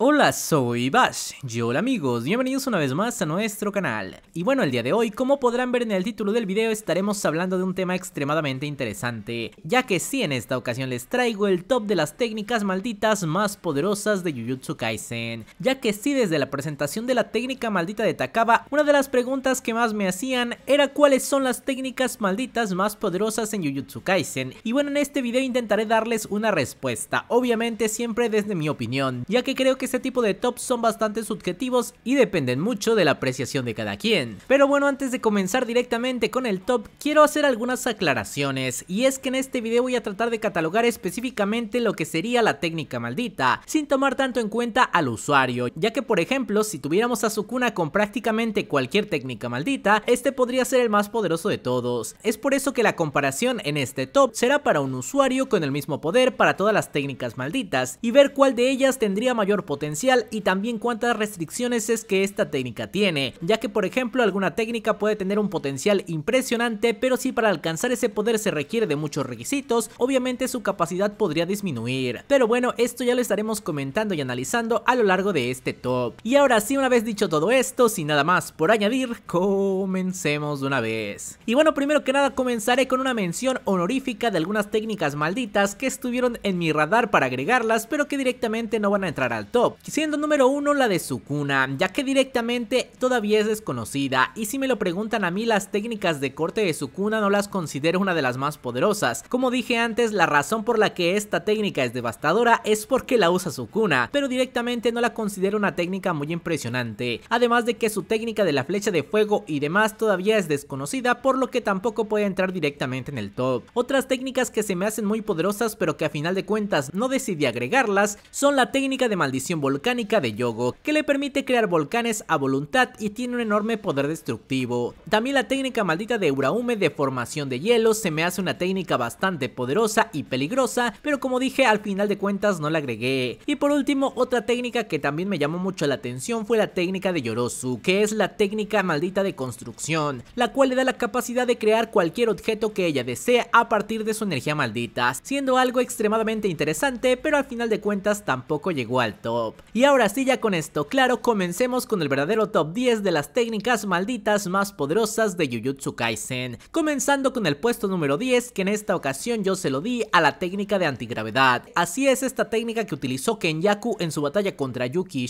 All oh, Hola, soy Bash. Y hola amigos, bienvenidos una vez más a nuestro canal. Y bueno, el día de hoy, como podrán ver en el título del video, estaremos hablando de un tema extremadamente interesante, ya que sí, en esta ocasión les traigo el top de las técnicas malditas más poderosas de Jujutsu Kaisen, ya que sí, desde la presentación de la técnica maldita de Takaba, una de las preguntas que más me hacían era cuáles son las técnicas malditas más poderosas en Jujutsu Kaisen, y bueno, en este video intentaré darles una respuesta, obviamente siempre desde mi opinión, ya que creo que se tipo de tops son bastante subjetivos y dependen mucho de la apreciación de cada quien. Pero bueno, antes de comenzar directamente con el top, quiero hacer algunas aclaraciones, y es que en este video voy a tratar de catalogar específicamente lo que sería la técnica maldita, sin tomar tanto en cuenta al usuario, ya que por ejemplo, si tuviéramos a Sukuna con prácticamente cualquier técnica maldita, este podría ser el más poderoso de todos. Es por eso que la comparación en este top será para un usuario con el mismo poder para todas las técnicas malditas, y ver cuál de ellas tendría mayor potencial y también cuántas restricciones es que esta técnica tiene, ya que por ejemplo alguna técnica puede tener un potencial impresionante, pero si para alcanzar ese poder se requiere de muchos requisitos, obviamente su capacidad podría disminuir. Pero bueno, esto ya lo estaremos comentando y analizando a lo largo de este top. Y ahora sí, una vez dicho todo esto, sin nada más por añadir, comencemos de una vez. Y bueno, primero que nada comenzaré con una mención honorífica de algunas técnicas malditas que estuvieron en mi radar para agregarlas, pero que directamente no van a entrar al top siendo número uno la de Sukuna, ya que directamente todavía es desconocida y si me lo preguntan a mí las técnicas de corte de Sukuna no las considero una de las más poderosas. Como dije antes, la razón por la que esta técnica es devastadora es porque la usa Sukuna, pero directamente no la considero una técnica muy impresionante, además de que su técnica de la flecha de fuego y demás todavía es desconocida por lo que tampoco puede entrar directamente en el top. Otras técnicas que se me hacen muy poderosas pero que a final de cuentas no decidí agregarlas son la técnica de maldición voluntaria volcánica de Yogo, que le permite crear volcanes a voluntad y tiene un enorme poder destructivo. También la técnica maldita de Uraume de formación de hielo se me hace una técnica bastante poderosa y peligrosa, pero como dije al final de cuentas no la agregué. Y por último, otra técnica que también me llamó mucho la atención fue la técnica de Yorosu, que es la técnica maldita de construcción, la cual le da la capacidad de crear cualquier objeto que ella desea a partir de su energía maldita, siendo algo extremadamente interesante, pero al final de cuentas tampoco llegó al top. Y ahora sí ya con esto claro, comencemos con el verdadero top 10 de las técnicas malditas más poderosas de Jujutsu Kaisen. Comenzando con el puesto número 10 que en esta ocasión yo se lo di a la técnica de antigravedad. Así es esta técnica que utilizó Kenyaku en su batalla contra Yuki y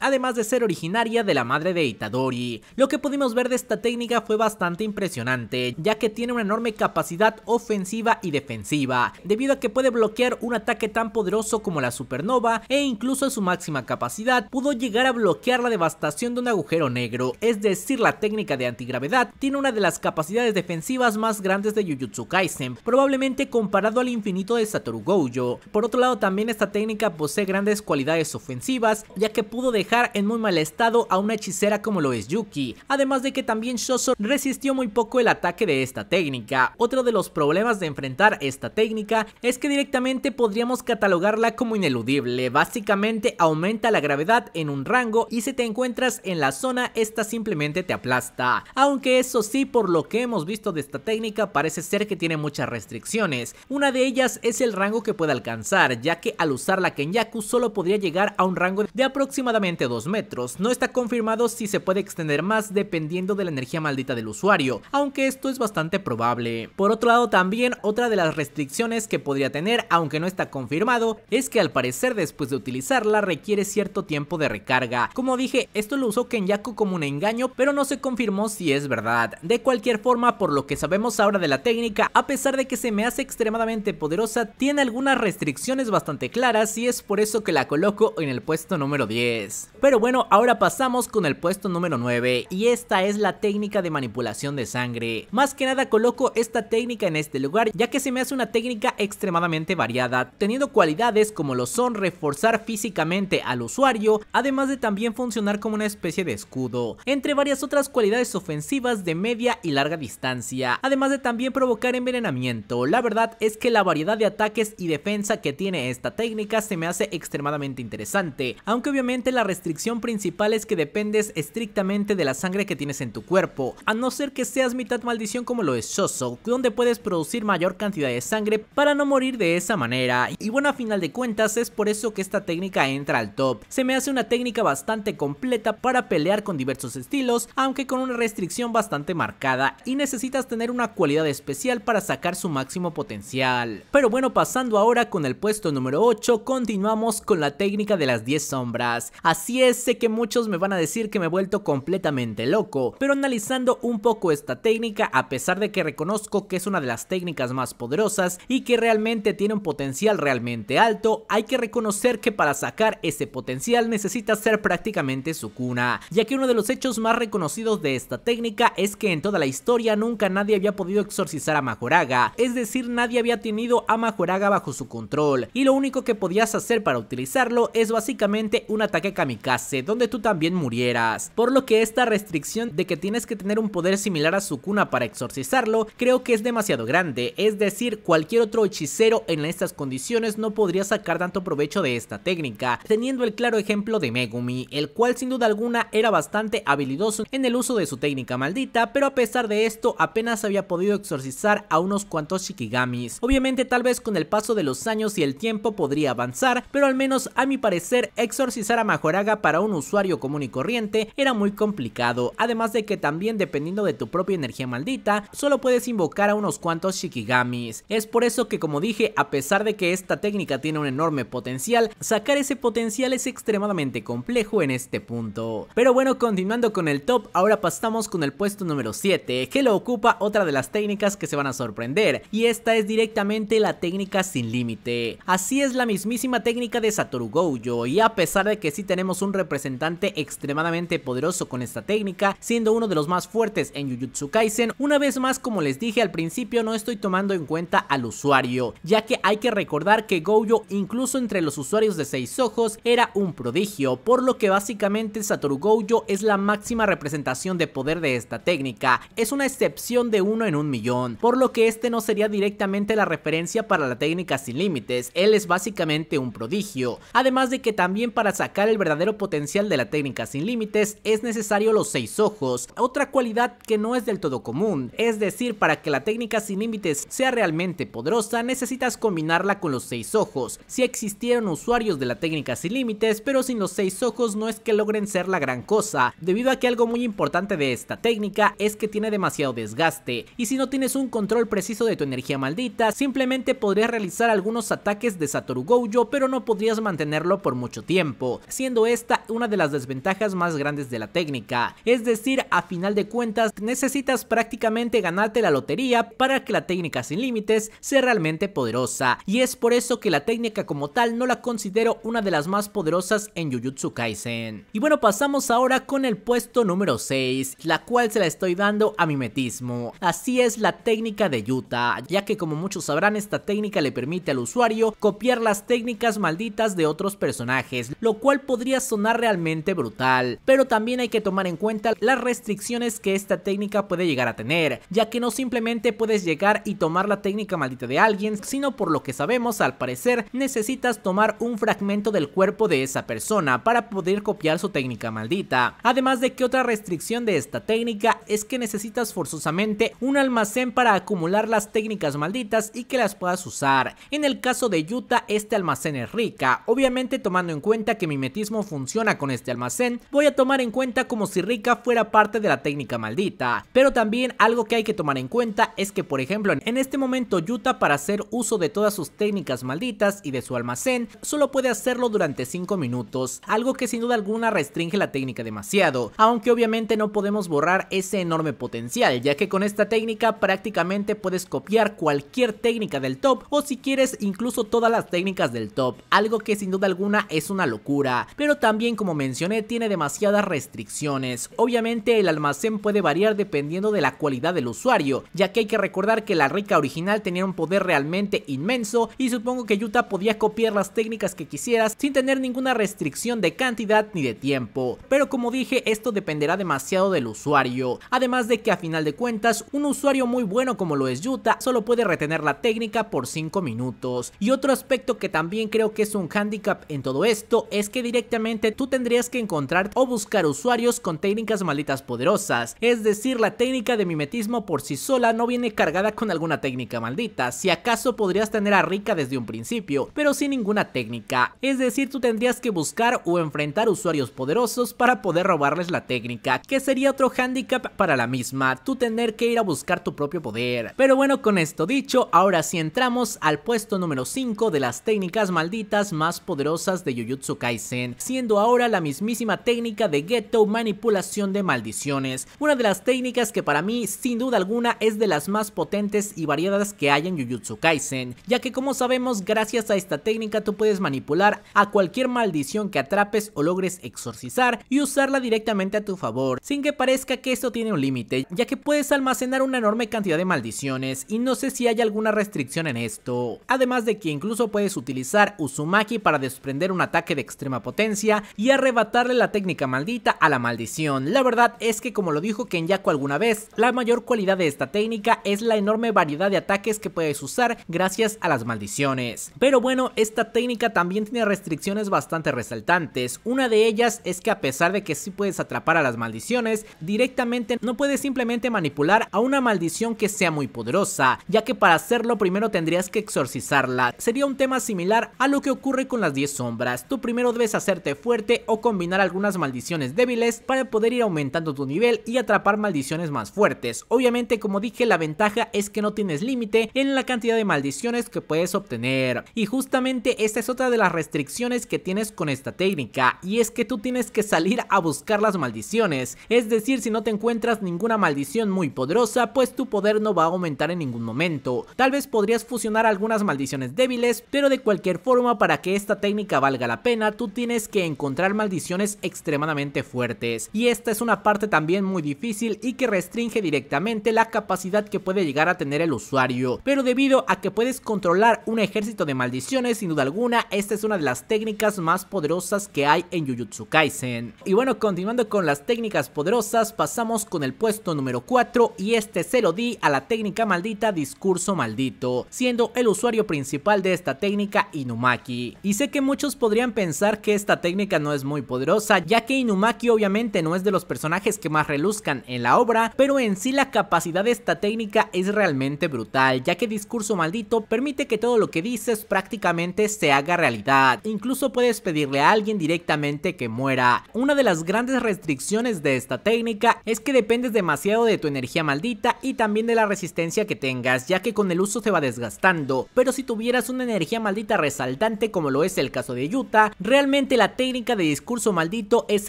además de ser originaria de la madre de Itadori. Lo que pudimos ver de esta técnica fue bastante impresionante, ya que tiene una enorme capacidad ofensiva y defensiva, debido a que puede bloquear un ataque tan poderoso como la supernova e incluso su máximo capacidad, pudo llegar a bloquear la devastación de un agujero negro, es decir, la técnica de antigravedad tiene una de las capacidades defensivas más grandes de Jujutsu Kaisen, probablemente comparado al infinito de Satoru Gojo. Por otro lado, también esta técnica posee grandes cualidades ofensivas, ya que pudo dejar en muy mal estado a una hechicera como lo es Yuki, además de que también Shoso resistió muy poco el ataque de esta técnica. Otro de los problemas de enfrentar esta técnica es que directamente podríamos catalogarla como ineludible, básicamente a aumenta la gravedad en un rango y si te encuentras en la zona esta simplemente te aplasta. Aunque eso sí, por lo que hemos visto de esta técnica parece ser que tiene muchas restricciones. Una de ellas es el rango que puede alcanzar, ya que al usar la Kenyaku solo podría llegar a un rango de aproximadamente 2 metros. No está confirmado si se puede extender más dependiendo de la energía maldita del usuario, aunque esto es bastante probable. Por otro lado también otra de las restricciones que podría tener, aunque no está confirmado, es que al parecer después de utilizarla requiere requiere cierto tiempo de recarga. Como dije, esto lo usó Kenyaku como un engaño, pero no se confirmó si es verdad. De cualquier forma, por lo que sabemos ahora de la técnica, a pesar de que se me hace extremadamente poderosa, tiene algunas restricciones bastante claras y es por eso que la coloco en el puesto número 10. Pero bueno, ahora pasamos con el puesto número 9 y esta es la técnica de manipulación de sangre. Más que nada coloco esta técnica en este lugar ya que se me hace una técnica extremadamente variada, teniendo cualidades como lo son reforzar físicamente al usuario, además de también funcionar como una especie de escudo, entre varias otras cualidades ofensivas de media y larga distancia, además de también provocar envenenamiento. La verdad es que la variedad de ataques y defensa que tiene esta técnica se me hace extremadamente interesante, aunque obviamente la restricción principal es que dependes estrictamente de la sangre que tienes en tu cuerpo, a no ser que seas mitad maldición como lo es Shoso, donde puedes producir mayor cantidad de sangre para no morir de esa manera. Y bueno, a final de cuentas es por eso que esta técnica entra al top. Se me hace una técnica bastante completa para pelear con diversos estilos, aunque con una restricción bastante marcada y necesitas tener una cualidad especial para sacar su máximo potencial. Pero bueno, pasando ahora con el puesto número 8, continuamos con la técnica de las 10 sombras. Así es, sé que muchos me van a decir que me he vuelto completamente loco, pero analizando un poco esta técnica, a pesar de que reconozco que es una de las técnicas más poderosas y que realmente tiene un potencial realmente alto, hay que reconocer que para sacar ese potencial necesita ser prácticamente su cuna, ya que uno de los hechos más reconocidos de esta técnica es que en toda la historia nunca nadie había podido exorcizar a Majoraga, es decir, nadie había tenido a Majoraga bajo su control, y lo único que podías hacer para utilizarlo es básicamente un ataque kamikaze, donde tú también murieras, por lo que esta restricción de que tienes que tener un poder similar a su cuna para exorcizarlo, creo que es demasiado grande, es decir, cualquier otro hechicero en estas condiciones no podría sacar tanto provecho de esta técnica, teniendo el claro ejemplo de Megumi, el cual sin duda alguna era bastante habilidoso en el uso de su técnica maldita, pero a pesar de esto apenas había podido exorcizar a unos cuantos Shikigamis. Obviamente tal vez con el paso de los años y el tiempo podría avanzar, pero al menos a mi parecer exorcizar a Majoraga para un usuario común y corriente era muy complicado, además de que también dependiendo de tu propia energía maldita, solo puedes invocar a unos cuantos Shikigamis. Es por eso que como dije, a pesar de que esta técnica tiene un enorme potencial, sacar ese potencial es extremadamente complejo en este punto. Pero bueno, continuando con el top, ahora pasamos con el puesto número 7, que lo ocupa otra de las técnicas que se van a sorprender, y esta es directamente la técnica sin límite. Así es la mismísima técnica de Satoru Gojo, y a pesar de que sí tenemos un representante extremadamente poderoso con esta técnica, siendo uno de los más fuertes en Jujutsu Kaisen, una vez más como les dije al principio no estoy tomando en cuenta al usuario, ya que hay que recordar que Gojo incluso entre los usuarios de 6 ojos era un prodigio, por lo que básicamente Satoru Gojo es la máxima representación de poder de esta técnica, es una excepción de uno en un millón, por lo que este no sería directamente la referencia para la técnica sin límites, él es básicamente un prodigio, además de que también para sacar el verdadero potencial de la técnica sin límites es necesario los seis ojos, otra cualidad que no es del todo común, es decir, para que la técnica sin límites sea realmente poderosa necesitas combinarla con los seis ojos, si existieron usuarios de la técnica sin límites, pero sin los seis ojos no es que logren ser la gran cosa, debido a que algo muy importante de esta técnica es que tiene demasiado desgaste, y si no tienes un control preciso de tu energía maldita, simplemente podrías realizar algunos ataques de Satoru Gojo, pero no podrías mantenerlo por mucho tiempo, siendo esta una de las desventajas más grandes de la técnica, es decir, a final de cuentas necesitas prácticamente ganarte la lotería para que la técnica sin límites sea realmente poderosa, y es por eso que la técnica como tal no la considero una de las más poderosas en Jujutsu Kaisen. Y bueno, pasamos ahora con el puesto número 6, la cual se la estoy dando a mimetismo. Así es la técnica de Yuta, ya que como muchos sabrán, esta técnica le permite al usuario copiar las técnicas malditas de otros personajes, lo cual podría sonar realmente brutal. Pero también hay que tomar en cuenta las restricciones que esta técnica puede llegar a tener, ya que no simplemente puedes llegar y tomar la técnica maldita de alguien, sino por lo que sabemos, al parecer, necesitas tomar un fragmento del cuerpo de esa persona para poder copiar su técnica maldita. Además de que otra restricción de esta técnica es que necesitas forzosamente un almacén para acumular las técnicas malditas y que las puedas usar. En el caso de Yuta este almacén es rica, obviamente tomando en cuenta que mimetismo funciona con este almacén, voy a tomar en cuenta como si rica fuera parte de la técnica maldita. Pero también algo que hay que tomar en cuenta es que por ejemplo en este momento Yuta para hacer uso de todas sus técnicas malditas y de su almacén, solo puede hacerlo durante durante 5 minutos, algo que sin duda alguna restringe la técnica demasiado, aunque obviamente no podemos borrar ese enorme potencial, ya que con esta técnica prácticamente puedes copiar cualquier técnica del top o si quieres incluso todas las técnicas del top, algo que sin duda alguna es una locura, pero también como mencioné tiene demasiadas restricciones, obviamente el almacén puede variar dependiendo de la cualidad del usuario, ya que hay que recordar que la rica original tenía un poder realmente inmenso y supongo que Yuta podía copiar las técnicas que quisieras tener ninguna restricción de cantidad ni de tiempo. Pero como dije, esto dependerá demasiado del usuario. Además de que a final de cuentas, un usuario muy bueno como lo es Yuta solo puede retener la técnica por 5 minutos. Y otro aspecto que también creo que es un hándicap en todo esto es que directamente tú tendrías que encontrar o buscar usuarios con técnicas malditas poderosas. Es decir, la técnica de mimetismo por sí sola no viene cargada con alguna técnica maldita. Si acaso podrías tener a Rika desde un principio, pero sin ninguna técnica. Es decir, tú tendrías que buscar o enfrentar usuarios poderosos para poder robarles la técnica, que sería otro handicap para la misma, tú tener que ir a buscar tu propio poder. Pero bueno, con esto dicho, ahora sí entramos al puesto número 5 de las técnicas malditas más poderosas de Jujutsu Kaisen, siendo ahora la mismísima técnica de Ghetto Manipulación de Maldiciones, una de las técnicas que para mí, sin duda alguna, es de las más potentes y variadas que hay en Jujutsu Kaisen, ya que como sabemos, gracias a esta técnica tú puedes manipular a cualquier maldición que atrapes o logres exorcizar y usarla directamente a tu favor, sin que parezca que esto tiene un límite, ya que puedes almacenar una enorme cantidad de maldiciones y no sé si hay alguna restricción en esto, además de que incluso puedes utilizar Uzumaki para desprender un ataque de extrema potencia y arrebatarle la técnica maldita a la maldición. La verdad es que como lo dijo Kenyaku alguna vez, la mayor cualidad de esta técnica es la enorme variedad de ataques que puedes usar gracias a las maldiciones. Pero bueno, esta técnica también tiene restricciones bastante resaltantes. Una de ellas es que a pesar de que si puedes atrapar a las maldiciones, directamente no puedes simplemente manipular a una maldición que sea muy poderosa, ya que para hacerlo primero tendrías que exorcizarla. Sería un tema similar a lo que ocurre con las 10 sombras. Tú primero debes hacerte fuerte o combinar algunas maldiciones débiles para poder ir aumentando tu nivel y atrapar maldiciones más fuertes. Obviamente, como dije, la ventaja es que no tienes límite en la cantidad de maldiciones que puedes obtener. Y justamente esta es otra de las restricciones que tienes con esta técnica y es que tú tienes que salir a buscar las maldiciones, es decir si no te encuentras ninguna maldición muy poderosa pues tu poder no va a aumentar en ningún momento, tal vez podrías fusionar algunas maldiciones débiles pero de cualquier forma para que esta técnica valga la pena tú tienes que encontrar maldiciones extremadamente fuertes y esta es una parte también muy difícil y que restringe directamente la capacidad que puede llegar a tener el usuario, pero debido a que puedes controlar un ejército de maldiciones sin duda alguna esta es una de las técnicas técnicas más poderosas que hay en Jujutsu Kaisen. Y bueno, continuando con las técnicas poderosas, pasamos con el puesto número 4 y este se lo di a la técnica maldita Discurso Maldito, siendo el usuario principal de esta técnica Inumaki. Y sé que muchos podrían pensar que esta técnica no es muy poderosa, ya que Inumaki obviamente no es de los personajes que más reluzcan en la obra, pero en sí la capacidad de esta técnica es realmente brutal, ya que Discurso Maldito permite que todo lo que dices prácticamente se haga realidad, incluso incluso puedes pedirle a alguien directamente que muera. Una de las grandes restricciones de esta técnica es que dependes demasiado de tu energía maldita y también de la resistencia que tengas, ya que con el uso se va desgastando, pero si tuvieras una energía maldita resaltante como lo es el caso de Yuta, realmente la técnica de discurso maldito es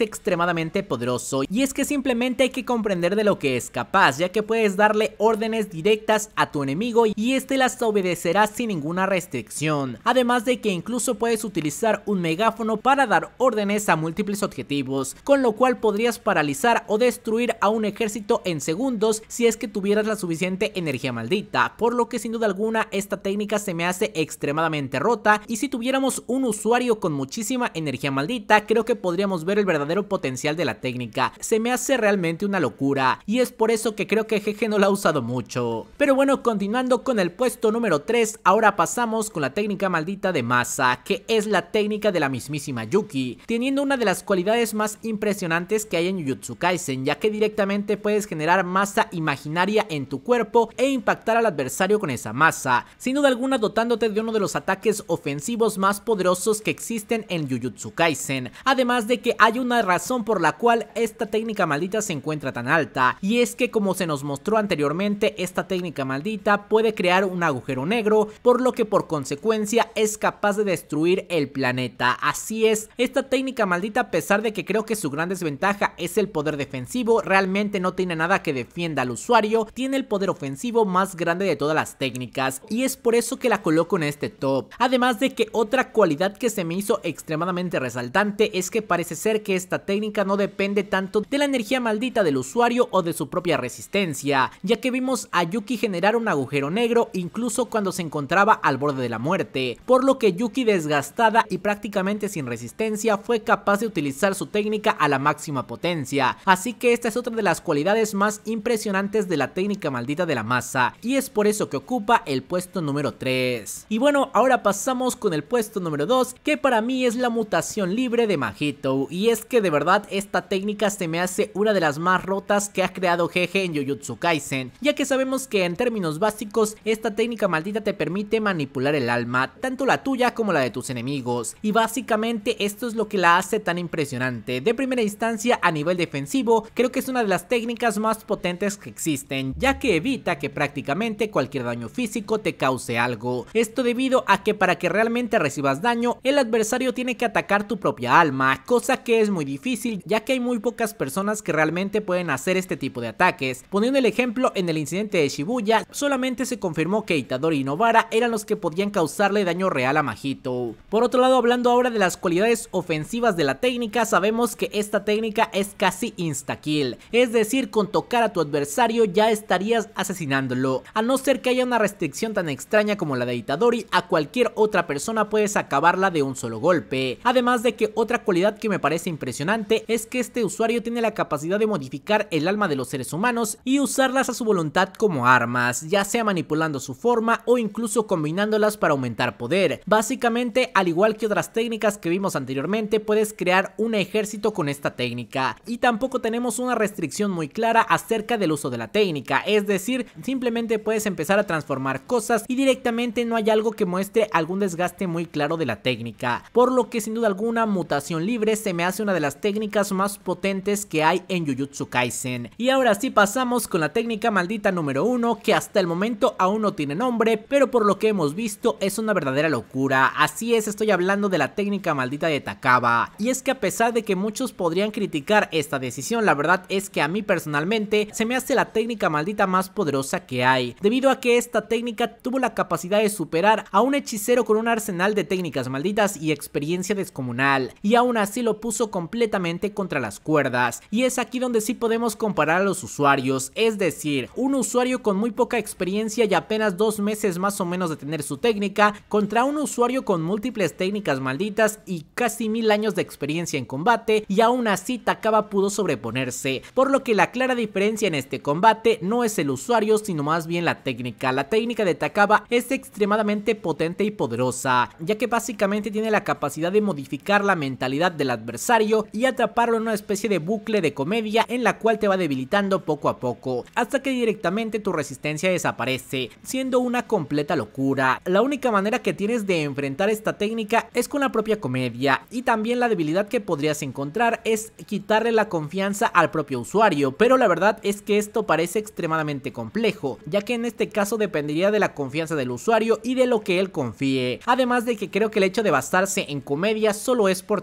extremadamente poderoso y es que simplemente hay que comprender de lo que es capaz, ya que puedes darle órdenes directas a tu enemigo y este las obedecerá sin ninguna restricción, además de que incluso puedes utilizar un megáfono para dar órdenes a múltiples objetivos, con lo cual podrías paralizar o destruir a un ejército en segundos si es que tuvieras la suficiente energía maldita, por lo que sin duda alguna esta técnica se me hace extremadamente rota y si tuviéramos un usuario con muchísima energía maldita creo que podríamos ver el verdadero potencial de la técnica, se me hace realmente una locura y es por eso que creo que jeje no la ha usado mucho. Pero bueno, continuando con el puesto número 3, ahora pasamos con la técnica maldita de masa, que es la técnica de la mismísima Yuki, teniendo una de las cualidades más impresionantes que hay en Jujutsu Kaisen, ya que directamente puedes generar masa imaginaria en tu cuerpo e impactar al adversario con esa masa, sin duda alguna dotándote de uno de los ataques ofensivos más poderosos que existen en Jujutsu Kaisen, además de que hay una razón por la cual esta técnica maldita se encuentra tan alta, y es que como se nos mostró anteriormente, esta técnica maldita puede crear un agujero negro, por lo que por consecuencia es capaz de destruir el planeta. Así es, esta técnica maldita a pesar de que creo que su gran desventaja es el poder defensivo, realmente no tiene nada que defienda al usuario, tiene el poder ofensivo más grande de todas las técnicas y es por eso que la coloco en este top. Además de que otra cualidad que se me hizo extremadamente resaltante es que parece ser que esta técnica no depende tanto de la energía maldita del usuario o de su propia resistencia, ya que vimos a Yuki generar un agujero negro incluso cuando se encontraba al borde de la muerte, por lo que Yuki desgastada y prácticamente sin resistencia fue capaz de utilizar su técnica a la máxima potencia, así que esta es otra de las cualidades más impresionantes de la técnica maldita de la masa y es por eso que ocupa el puesto número 3. Y bueno, ahora pasamos con el puesto número 2 que para mí es la mutación libre de Mahito y es que de verdad esta técnica se me hace una de las más rotas que ha creado Jeje en Jujutsu Kaisen, ya que sabemos que en términos básicos esta técnica maldita te permite manipular el alma, tanto la tuya como la de tus enemigos y básicamente esto es lo que la hace tan impresionante. De primera instancia a nivel defensivo creo que es una de las técnicas más potentes que existen ya que evita que prácticamente cualquier daño físico te cause algo. Esto debido a que para que realmente recibas daño el adversario tiene que atacar tu propia alma, cosa que es muy difícil ya que hay muy pocas personas que realmente pueden hacer este tipo de ataques. Poniendo el ejemplo en el incidente de Shibuya solamente se confirmó que Itadori y Novara eran los que podían causarle daño real a Majito. Por otro lado hablando ahora de las cualidades ofensivas de la técnica, sabemos que esta técnica es casi insta-kill. Es decir, con tocar a tu adversario ya estarías asesinándolo. A no ser que haya una restricción tan extraña como la de Itadori, a cualquier otra persona puedes acabarla de un solo golpe. Además de que otra cualidad que me parece impresionante es que este usuario tiene la capacidad de modificar el alma de los seres humanos y usarlas a su voluntad como armas, ya sea manipulando su forma o incluso combinándolas para aumentar poder. Básicamente, al igual que otras técnicas que vimos anteriormente, puedes crear un ejército con esta técnica. Y tampoco tenemos una restricción muy clara acerca del uso de la técnica, es decir, simplemente puedes empezar a transformar cosas y directamente no hay algo que muestre algún desgaste muy claro de la técnica. Por lo que sin duda alguna, mutación libre se me hace una de las técnicas más potentes que hay en Jujutsu Kaisen. Y ahora sí pasamos con la técnica maldita número uno que hasta el momento aún no tiene nombre, pero por lo que hemos visto es una verdadera locura. Así es, estoy hablando de la técnica maldita de Takaba. Y es que a pesar de que muchos podrían criticar esta decisión, la verdad es que a mí personalmente se me hace la técnica maldita más poderosa que hay, debido a que esta técnica tuvo la capacidad de superar a un hechicero con un arsenal de técnicas malditas y experiencia descomunal, y aún así lo puso completamente contra las cuerdas. Y es aquí donde sí podemos comparar a los usuarios, es decir, un usuario con muy poca experiencia y apenas dos meses más o menos de tener su técnica, contra un usuario con múltiples técnicas técnicas malditas y casi mil años de experiencia en combate y aún así Takaba pudo sobreponerse, por lo que la clara diferencia en este combate no es el usuario sino más bien la técnica. La técnica de Takaba es extremadamente potente y poderosa, ya que básicamente tiene la capacidad de modificar la mentalidad del adversario y atraparlo en una especie de bucle de comedia en la cual te va debilitando poco a poco, hasta que directamente tu resistencia desaparece, siendo una completa locura. La única manera que tienes de enfrentar esta técnica es con la propia comedia y también la debilidad que podrías encontrar es quitarle la confianza al propio usuario, pero la verdad es que esto parece extremadamente complejo, ya que en este caso dependería de la confianza del usuario y de lo que él confíe, además de que creo que el hecho de basarse en comedia solo es por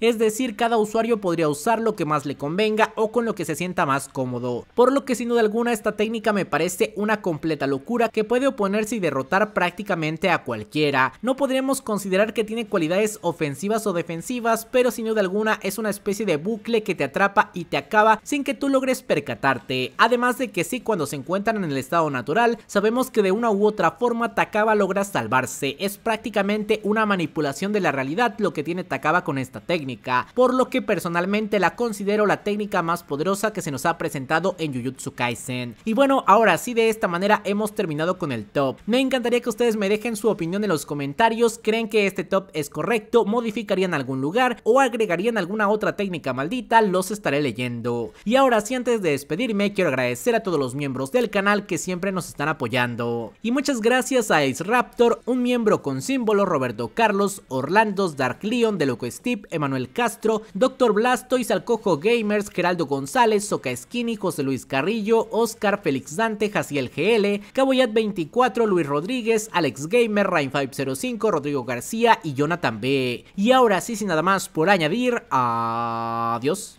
es decir, cada usuario podría usar lo que más le convenga o con lo que se sienta más cómodo, por lo que sin duda alguna esta técnica me parece una completa locura que puede oponerse y derrotar prácticamente a cualquiera, no podríamos considerar que tiene cualidades ofensivas o defensivas, pero sin duda alguna es una especie de bucle que te atrapa y te acaba sin que tú logres percatarte. Además de que sí, cuando se encuentran en el estado natural, sabemos que de una u otra forma Takaba logra salvarse. Es prácticamente una manipulación de la realidad lo que tiene Takaba con esta técnica, por lo que personalmente la considero la técnica más poderosa que se nos ha presentado en Jujutsu Kaisen. Y bueno, ahora sí de esta manera hemos terminado con el top. Me encantaría que ustedes me dejen su opinión en los comentarios, ¿creen que este top es correcto, modificarían algún lugar o agregarían alguna otra técnica maldita, los estaré leyendo. Y ahora si antes de despedirme, quiero agradecer a todos los miembros del canal que siempre nos están apoyando. Y muchas gracias a Ace Raptor, un miembro con símbolo, Roberto Carlos, Orlandos, Dark Leon, De Loco Steve, Emanuel Castro, Doctor y Salcojo Gamers, Geraldo González, Soca Skinny, José Luis Carrillo, Oscar, Félix Dante, Jaciel GL, Caboyat 24, Luis Rodríguez, Alex Gamer, Rain505, Rodrigo García y Jonathan B. Y ahora sí, sin nada más por añadir, adiós.